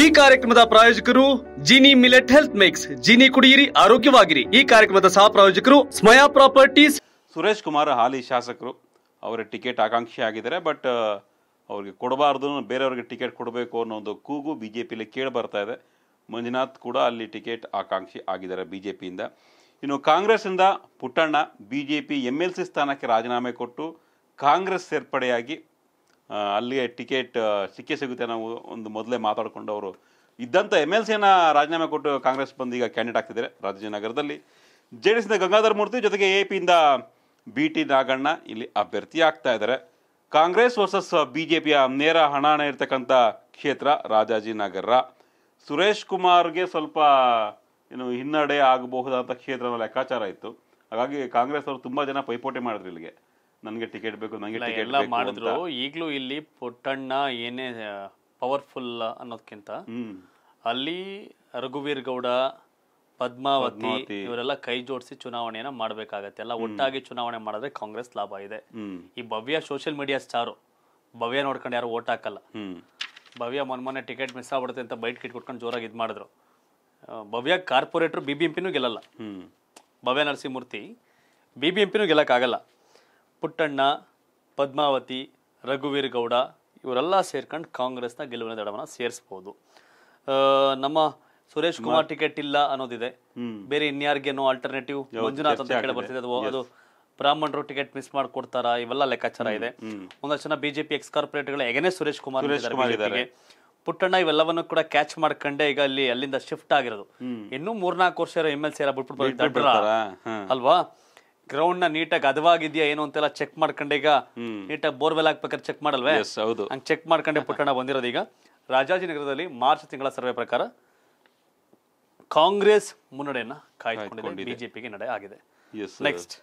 ಈ ಕಾರ್ಯಕ್ರಮದ ಪ್ರಾಯೋಜಕರು Jini millet health mix Jini ಕುಡಿಯಿರಿ ಆರೋಗ್ಯವಾಗಿರಿ ಈ ಕಾರ್ಯಕ್ರಮದ ಸಹ ಪ್ರಾಯೋಜಕರು ಸ್ಮಯಾ ಪ್ರಾಪರ್ಟೀಸ್ ಸುರೇಶ್ ಕುಮಾರ್ ಹಾಲಿ ಶಾಸಕರು ಅವರ ಟಿಕೆಟ್ ಆಕಾಂಕ್ಷಿ ಆಗಿದ್ದಾರೆ ಬಟ್ ಅವ್ರಿಗೆ ಕೊಡಬಾರ್ದು ಬೇರೆಯವ್ರಿಗೆ ಟಿಕೆಟ್ ಕೊಡಬೇಕು ಅನ್ನೋ ಒಂದು ಕೂಗು ಬಿ ಜೆ ಪಿಲಿ ಕೇಳಿ ಬರ್ತಾ ಇದೆ ಮಂಜುನಾಥ್ ಕೂಡ ಅಲ್ಲಿ ಟಿಕೆಟ್ ಆಕಾಂಕ್ಷಿ ಆಗಿದ್ದಾರೆ ಬಿ ಜೆ ಪಿಯಿಂದ ಇನ್ನು ಕಾಂಗ್ರೆಸ್ಸಿಂದ Puttanna B J P L C ಸ್ಥಾನಕ್ಕೆ ರಾಜೀನಾಮೆ ಕೊಟ್ಟು ಕಾಂಗ್ರೆಸ್ ಸೇರ್ಪಡೆಯಾಗಿ ಅಲ್ಲಿಗೆ ಟಿಕೆಟ್ ಸಿಕ್ಕೇ ಸಿಗುತ್ತೆ ನಾವು ಒಂದು ಮೊದಲೇ ಮಾತಾಡಿಕೊಂಡು ಅವರು ಇದ್ದಂಥ ಎಮ್ ಎಲ್ ಸಿಯನ್ನು ರಾಜೀನಾಮೆ ಕೊಟ್ಟು ಕಾಂಗ್ರೆಸ್ ಬಂದು ಈಗ ಕ್ಯಾಂಡಿಡೇಟ್ ಆಗ್ತಿದ್ದಾರೆ ರಾಜಾಜಿನಗರದಲ್ಲಿ ಜೆ ಡಿ ಎಸ್ನ ಗಂಗಾಧರ್ ಮೂರ್ತಿ ಜೊತೆಗೆ ಎ ಪಿಯಿಂದ ಬಿ ಟಿ ನಾಗಣ್ಣ ಇಲ್ಲಿ ಅಭ್ಯರ್ಥಿ ಆಗ್ತಾ ಇದ್ದಾರೆ ಕಾಂಗ್ರೆಸ್ ವರ್ಸಸ್ ಬಿ ಜೆ ಪಿಯ ನೇರ ಹಣ ಇರ್ತಕ್ಕಂಥ ಕ್ಷೇತ್ರ ರಾಜಾಜಿನಗರ ಸುರೇಶ್ ಕುಮಾರ್ಗೆ ಸ್ವಲ್ಪ ಏನು ಹಿನ್ನಡೆ ಆಗಬಹುದಾದಂಥ ಕ್ಷೇತ್ರ ಲೆಕ್ಕಾಚಾರ ಇತ್ತು ಹಾಗಾಗಿ ಕಾಂಗ್ರೆಸ್ ಅವರು ತುಂಬ ಜನ ಪೈಪೋಟಿ ಮಾಡಿದ್ರು ಇಲ್ಲಿಗೆ ನನಗೆ ಟಿಕೆಟ್ ಬೇಕು ನನಗೆ ಟಿಕೆಟ್ ಎಲ್ಲ ಮಾಡಿದ್ರು ಈಗಲೂ ಇಲ್ಲಿ ಪುಟ್ಟಣ್ಣ ಏನೇ ಪವರ್ಫುಲ್ ಅನ್ನೋದಕ್ಕಿಂತ ಅಲ್ಲಿ ರಘುವೀರ್ ಗೌಡ ಪದ್ಮಾವತಿ ಇವರೆಲ್ಲ ಕೈ ಜೋಡಿಸಿ ಚುನಾವಣೆಯನ್ನ ಮಾಡಬೇಕಾಗತ್ತೆ ಎಲ್ಲ ಒಟ್ಟಾಗಿ ಚುನಾವಣೆ ಮಾಡಿದ್ರೆ ಕಾಂಗ್ರೆಸ್ ಲಾಭ ಇದೆ ಈ Bhavya social media star Bhavya ನೋಡ್ಕೊಂಡು ಯಾರು ಓಟ್ ಹಾಕಲ್ಲ ಭವ್ಯ ಮೊನ್ನೆ ಟಿಕೆಟ್ ಮಿಸ್ ಆಗ್ಬಿಡುತ್ತೆ ಅಂತ ಬೈಟ್ ಕಿಟ್ ಕೊಟ್ಕೊಂಡು ಜೋರಾಗಿ ಇದು ಮಾಡಿದ್ರು ಭವ್ಯ ಕಾರ್ಪೊರೇಟ್ರು ಬಿ ಬಿ ಎಂ ಪಿನೂ ಗೆಲ್ಲಲ್ಲ Bhavya Narasimhamurthy B B M ಪಿನೂ ಗೆಲ್ಲಕ್ಕಾಗಲ್ಲ ಪುಟ್ಟಣ್ಣ ಪದ್ಮಾವತಿ ರಘುವೀರ್ ಗೌಡ ಇವರೆಲ್ಲ ಸೇರ್ಕೊಂಡು ಕಾಂಗ್ರೆಸ್ನ ಗೆಲುವಿನ ದಡವನ್ನು ಸೇರಿಸ್ಬೋದು ನಮ್ಮ ಸುರೇಶ್ ಕುಮಾರ್ ಟಿಕೆಟ್ ಇಲ್ಲ ಅನ್ನೋದಿದೆ ಬೇರೆ ಇನ್ಯಾರಿಗೇನೋ ಆಲ್ಟರ್ನೇಟಿವ್ ಮಂಜುನಾಥ್ ಅಂತ ಹೇಳಿ ಬರ್ತಿದೆ ಅದು ಬ್ರಾಹ್ಮಣರು ಟಿಕೆಟ್ ಮಿಸ್ ಮಾಡ್ಕೊಡ್ತಾರ ಇವೆಲ್ಲ ಲೆಕ್ಕಾಚಾರ ಇದೆ ಒಂದಷ್ಟು ಜನ ಬಿಜೆಪಿ ಎಕ್ಸ್ ಕಾರ್ಪೊರೇಟ್ಗಳ ಹೇಗೆ ಸುರೇಶ್ ಕುಮಾರ್ ಪುಟ್ಟಣ್ಣ ಇವೆಲ್ಲವನ್ನು ಕೂಡ ಕ್ಯಾಚ್ ಮಾಡ್ಕೊಂಡೆ ಈಗ ಅಲ್ಲಿ ಅಲ್ಲಿಂದ ಶಿಫ್ಟ್ ಆಗಿರೋದು ಇನ್ನೂ ಮೂರ್ನಾಲ್ಕು ವರ್ಷ ಎಂ ಎಲ್ ಸಿ ಬಿಟ್ಬಿಟ್ಟು ಅಲ್ವಾ ಗ್ರೌಂಡ್ ನ ನೀಟಾಗಿ ಅದವಾಗಿದ್ಯಾ ಏನು ಅಂತೆಲ್ಲ ಚೆಕ್ ಮಾಡ್ಕೊಂಡೆ ಈಗ ನೀಟಾಗಿ ಬೋರ್ವೆಲ್ ಹಾಕ್ಬೇಕಾದ್ರೆ ಚೆಕ್ ಮಾಡಲ್ವೇ ಹೌದು ಹಂಗೆ ಚೆಕ್ ಮಾಡ್ಕೊಂಡೆ ಪುಟ್ಟಣ ಬಂದಿರೋದು ಈಗ ರಾಜಾಜಿನಗರದಲ್ಲಿ ಮಾರ್ಚ್ ತಿಂಗಳ ಸರ್ವೆ ಪ್ರಕಾರ ಕಾಂಗ್ರೆಸ್ ಮುನ್ನಡೆಯನ್ನ ಕಾಯ್ದುಕೊಂಡಿದೆ ಬಿಜೆಪಿಗೆ ನಡೆ ಆಗಿದೆ ನೆಕ್ಸ್ಟ್